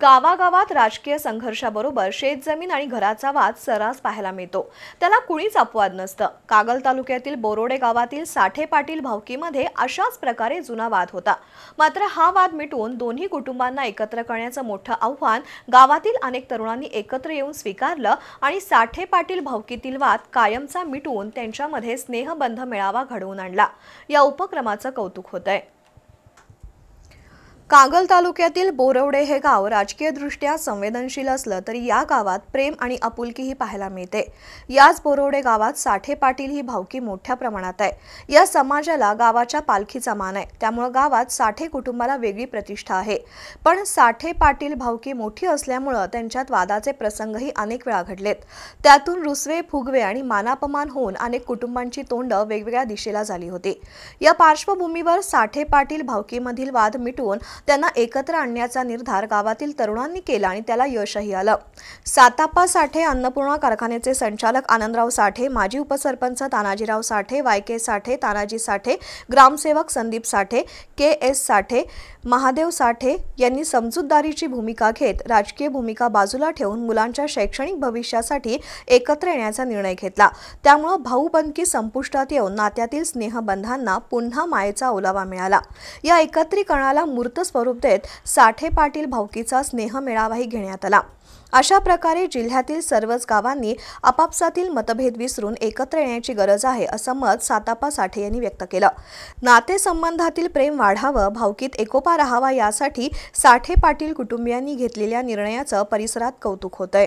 गावागावात राजकीय संघर्षाबरोबर शेतजमीन आणि घराचा वाद सरास पाहायला मिळतो त्याला कुणीच अपवाद नसतं कागल तालुक्यातील बोरोडे गावातील साठे पाटील भावकीमध्ये अशाच प्रकारे जुना वाद होता मात्र हा वाद मिटवून दोन्ही कुटुंबांना एकत्र करण्याचं मोठं आव्हान गावातील अनेक तरुणांनी एकत्र येऊन स्वीकारलं आणि साठे पाटील भावकीतील वाद कायमचा मिटवून त्यांच्यामध्ये स्नेहबंध मेळावा घडवून आणला या उपक्रमाचं कौतुक होतंय कागल तालुक्यातील बोरवडे हे गाव राजकीयदृष्ट्या संवेदनशील असलं तरी या गावात प्रेम आणि आपुलकीही पाहायला मिळते याच बोरवडे गावात साठे पाटील ही भावकी मोठ्या प्रमाणात आहे या समाजाला गावाच्या पालखीचा मान आहे त्यामुळे गावात साठे कुटुंबाला वेगळी प्रतिष्ठा आहे पण साठे पाटील भावकी मोठी असल्यामुळं त्यांच्यात वादाचे प्रसंगही अनेक वेळा घडलेत त्यातून रुसवे फुगवे आणि मानापमान होऊन अनेक कुटुंबांची तोंड वेगवेगळ्या दिशेला झाली होती या पार्श्वभूमीवर साठे पाटील भावकीमधील वाद मिटवून त्यांना एकत्र आणण्याचा निर्धार गावातील तरुणांनी केला आणि त्याला यशही आलं सातापा साठे अन्नपूर्णा कारखान्याचे संचालक आनंदराव साठे माजी उपसरपंच तानाजीराव साठे वायके साठे तानाजी साठे ग्रामसेवक संदीप साठे के एस साठे महादेव साठे यांनी समजूतदारीची भूमिका घेत राजकीय भूमिका बाजूला ठेवून मुलांच्या शैक्षणिक भविष्यासाठी एकत्र येण्याचा निर्णय घेतला त्यामुळं भाऊबंदकी संपुष्टात येऊन नात्यातील स्नेहबंधांना पुन्हा मायेचा ओलावा मिळाला या एकत्रीकरणाला मूर्त स्वरूप देत साठे पाटील भावकीचा स्नेह मेळावाही घेण्यात आला अशा प्रकारे जिल्ह्यातील सर्वच गावांनी आपापसातील मतभेद विसरून एकत्र येण्याची गरज आहे असं मत सातापा साठे यांनी व्यक्त केलं नातेसंबंधातील प्रेम वाढावं भावकीत एकोपा राहावा यासाठी साठे पाटील कुटुंबियांनी घेतलेल्या निर्णयाचं परिसरात कौतुक होतंय